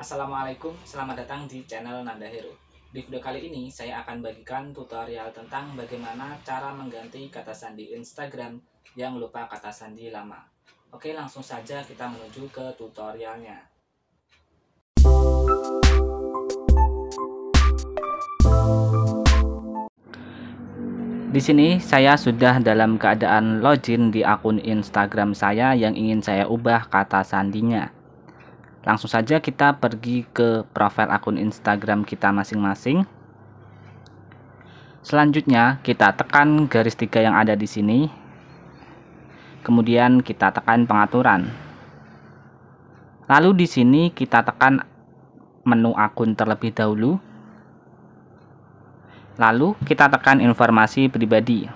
Assalamualaikum, selamat datang di channel Nanda Hero. Di video kali ini, saya akan bagikan tutorial tentang bagaimana cara mengganti kata sandi Instagram yang lupa kata sandi lama. Oke, langsung saja kita menuju ke tutorialnya. Di sini saya sudah dalam keadaan login di akun Instagram saya yang ingin saya ubah kata sandinya. Langsung saja kita pergi ke profil akun Instagram kita masing-masing. Selanjutnya, kita tekan garis tiga yang ada di sini. Kemudian kita tekan pengaturan. Lalu di sini kita tekan menu akun terlebih dahulu. Lalu kita tekan informasi pribadi.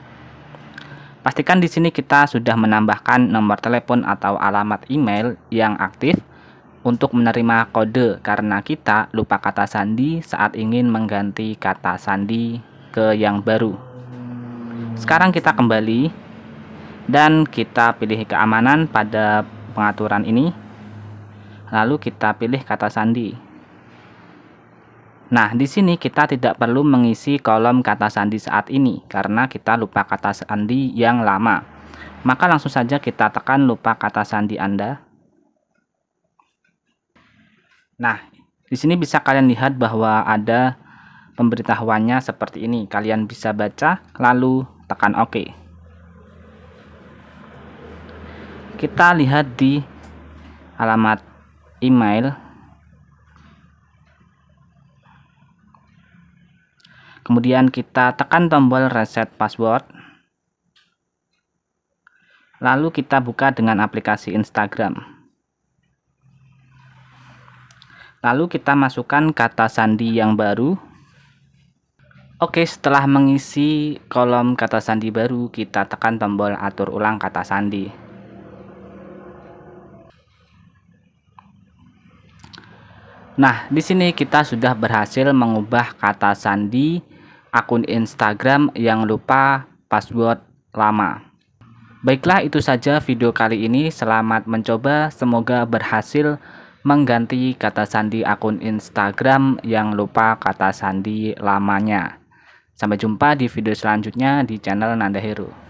Pastikan di sini kita sudah menambahkan nomor telepon atau alamat email yang aktif untuk menerima kode karena kita lupa kata sandi saat ingin mengganti kata sandi ke yang baru. Sekarang kita kembali dan kita pilih keamanan pada pengaturan ini. Lalu kita pilih kata sandi. Nah, di sini kita tidak perlu mengisi kolom kata sandi saat ini karena kita lupa kata sandi yang lama. Maka langsung saja kita tekan lupa kata sandi Anda Nah, di sini bisa kalian lihat bahwa ada pemberitahuannya seperti ini. Kalian bisa baca lalu tekan OK. Kita lihat di alamat email. Kemudian kita tekan tombol reset password. Lalu kita buka dengan aplikasi Instagram. Lalu kita masukkan kata sandi yang baru. Oke, setelah mengisi kolom kata sandi baru, kita tekan tombol atur ulang kata sandi. Nah, di sini kita sudah berhasil mengubah kata sandi akun Instagram yang lupa password lama. Baiklah, itu saja video kali ini. Selamat mencoba, semoga berhasil mengganti kata sandi akun Instagram yang lupa kata sandi lamanya. Sampai jumpa di video selanjutnya di channel Nanda Hero.